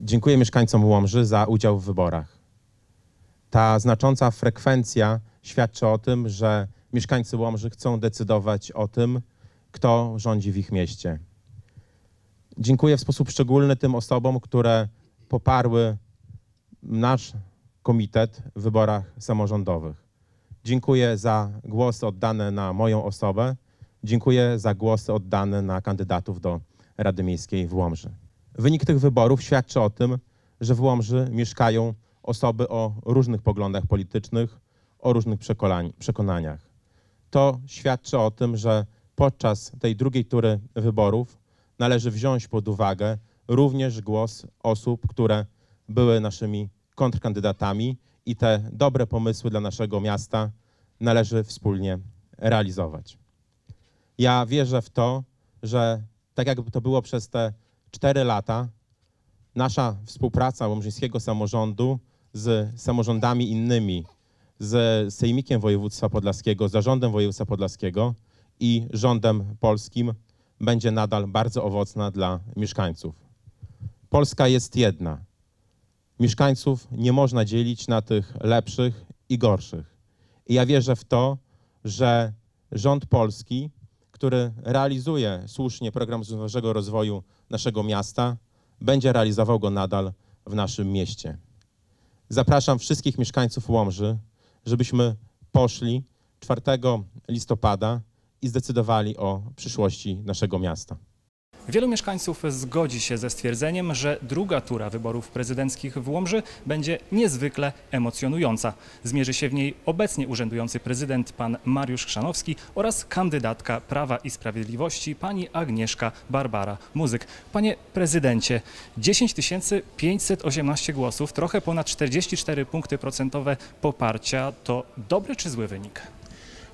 Dziękuję mieszkańcom Łomży za udział w wyborach. Ta znacząca frekwencja świadczy o tym, że mieszkańcy Łomży chcą decydować o tym, kto rządzi w ich mieście. Dziękuję w sposób szczególny tym osobom, które poparły nasz komitet w wyborach samorządowych. Dziękuję za głosy oddane na moją osobę. Dziękuję za głosy oddane na kandydatów do Rady Miejskiej w Łomży. Wynik tych wyborów świadczy o tym, że w Łomży mieszkają osoby o różnych poglądach politycznych, o różnych przekonaniach. To świadczy o tym, że podczas tej drugiej tury wyborów należy wziąć pod uwagę również głos osób, które były naszymi kontrkandydatami i te dobre pomysły dla naszego miasta należy wspólnie realizować. Ja wierzę w to, że tak jakby to było przez te cztery lata, nasza współpraca łomżyńskiego samorządu z samorządami innymi, z Sejmikiem Województwa Podlaskiego, z Zarządem Województwa Podlaskiego i rządem polskim będzie nadal bardzo owocna dla mieszkańców. Polska jest jedna mieszkańców nie można dzielić na tych lepszych i gorszych. I ja wierzę w to, że rząd polski, który realizuje słusznie program zrównoważonego rozwoju naszego miasta, będzie realizował go nadal w naszym mieście. Zapraszam wszystkich mieszkańców Łomży, żebyśmy poszli 4 listopada i zdecydowali o przyszłości naszego miasta. Wielu mieszkańców zgodzi się ze stwierdzeniem, że druga tura wyborów prezydenckich w Łomży będzie niezwykle emocjonująca. Zmierzy się w niej obecnie urzędujący prezydent pan Mariusz Chrzanowski oraz kandydatka Prawa i Sprawiedliwości pani Agnieszka Barbara Muzyk. Panie prezydencie, 10 518 głosów, trochę ponad 44 punkty procentowe poparcia to dobry czy zły wynik?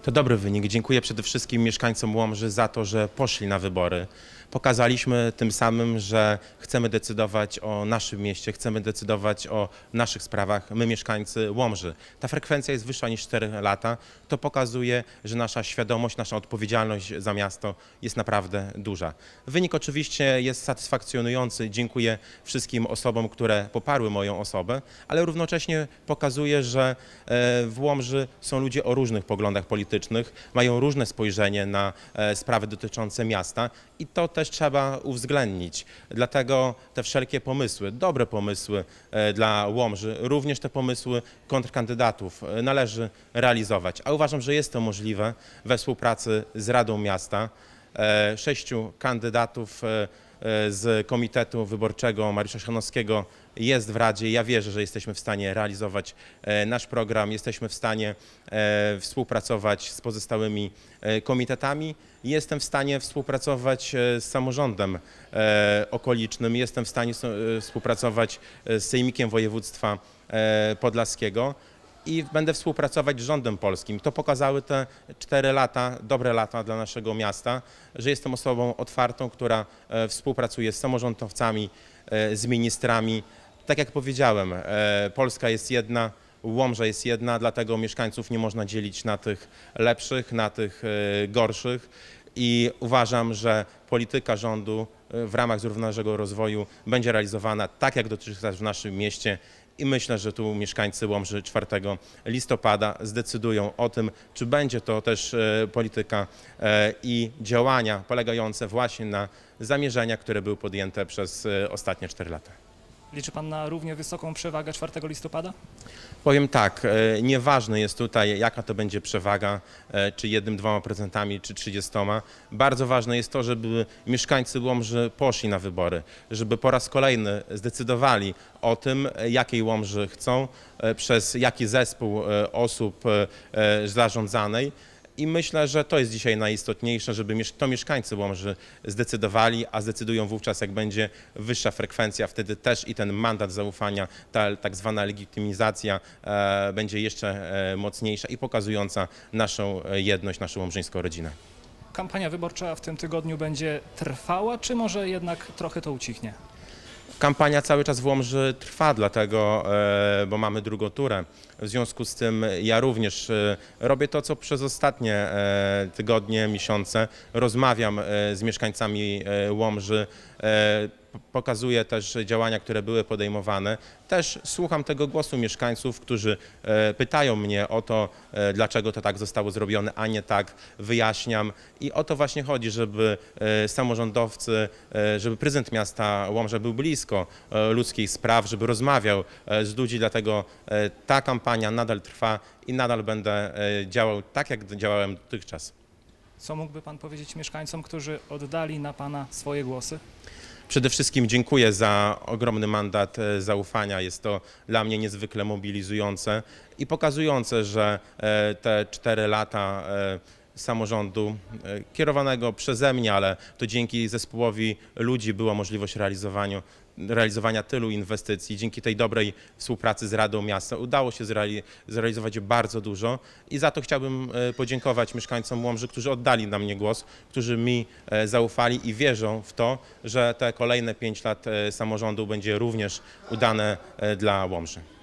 To dobry wynik. Dziękuję przede wszystkim mieszkańcom Łomży za to, że poszli na wybory. Pokazaliśmy tym samym, że chcemy decydować o naszym mieście, chcemy decydować o naszych sprawach, my mieszkańcy Łomży. Ta frekwencja jest wyższa niż 4 lata. To pokazuje, że nasza świadomość, nasza odpowiedzialność za miasto jest naprawdę duża. Wynik oczywiście jest satysfakcjonujący. Dziękuję wszystkim osobom, które poparły moją osobę, ale równocześnie pokazuje, że e, w Łomży są ludzie o różnych poglądach politycznych politycznych mają różne spojrzenie na e, sprawy dotyczące miasta i to też trzeba uwzględnić. Dlatego te wszelkie pomysły, dobre pomysły e, dla Łomży, również te pomysły kontrkandydatów e, należy realizować. A uważam, że jest to możliwe we współpracy z Radą Miasta. Sześciu kandydatów E, z Komitetu Wyborczego Mariusza Szanowskiego jest w Radzie. Ja wierzę, że jesteśmy w stanie realizować e, nasz program, jesteśmy w stanie e, współpracować z pozostałymi komitetami. Jestem w stanie współpracować z samorządem okolicznym, jestem w stanie współpracować z Sejmikiem Województwa Podlaskiego i będę współpracować z rządem polskim. To pokazały te cztery lata, dobre lata dla naszego miasta, że jestem osobą otwartą, która e, współpracuje z samorządowcami, e, z ministrami. Tak jak powiedziałem, e, Polska jest jedna, Łomża jest jedna, dlatego mieszkańców nie można dzielić na tych lepszych, na tych gorszych i uważam, że polityka rządu w ramach zrównoważonego rozwoju będzie realizowana tak, jak dotychczas w naszym mieście i myślę, że tu mieszkańcy Łomży 4 listopada zdecydują o tym, czy będzie to też e, polityka e, i działania polegające właśnie na zamierzenia, które były podjęte przez e, ostatnie 4 lata. Liczy Pan na równie wysoką przewagę 4 listopada? Powiem tak, e, nieważne jest tutaj, jaka to będzie przewaga, e, czy jednym, dwoma procentami, czy trzydziestoma. Bardzo ważne jest to, żeby mieszkańcy Łomży poszli na wybory, żeby po raz kolejny zdecydowali o tym, e, jakiej Łomży chcą, przez jaki zespół osób zarządzanej. I myślę, że to jest dzisiaj najistotniejsze, żeby to mieszkańcy Łomży zdecydowali, a zdecydują wówczas, jak będzie wyższa frekwencja, wtedy też i ten mandat zaufania, ta tak zwana legitymizacja e, będzie jeszcze e, mocniejsza i pokazująca naszą e, jedność, naszą łomżyńską rodzinę. Kampania wyborcza w tym tygodniu będzie trwała, czy może jednak trochę to ucichnie? Kampania cały czas w Łomży trwa, dlatego, e, bo mamy drugą turę. W związku z tym ja również e, robię to, co przez ostatnie e, tygodnie, miesiące rozmawiam z mieszkańcami Łomży pokazuje też działania, które były podejmowane. Też słucham tego głosu mieszkańców, którzy e, pytają mnie o to, e, dlaczego to tak zostało zrobione, a nie tak, wyjaśniam. I o to właśnie chodzi, żeby e, samorządowcy, żeby prezydent miasta Łomża był blisko ludzkich spraw, żeby rozmawiał z ludzi, dlatego ta kampania nadal trwa i nadal będę działał tak, jak działałem dotychczas. Co mógłby Pan powiedzieć mieszkańcom, którzy oddali na Pana swoje głosy? Przede wszystkim dziękuję za ogromny mandat e, zaufania. Jest to dla mnie niezwykle mobilizujące i pokazujące, że e, te cztery lata e, samorządu e, kierowanego przeze mnie, ale to dzięki zespołowi ludzi była możliwość realizowania realizowania tylu inwestycji. Dzięki tej dobrej współpracy z Radą Miasta udało się zrealizować bardzo dużo i za to chciałbym e, podziękować mieszkańcom Łomży, którzy oddali na mnie głos, którzy mi e, zaufali i wierzą w to, że te kolejne pięć lat samorządu będzie również udane dla Łomży.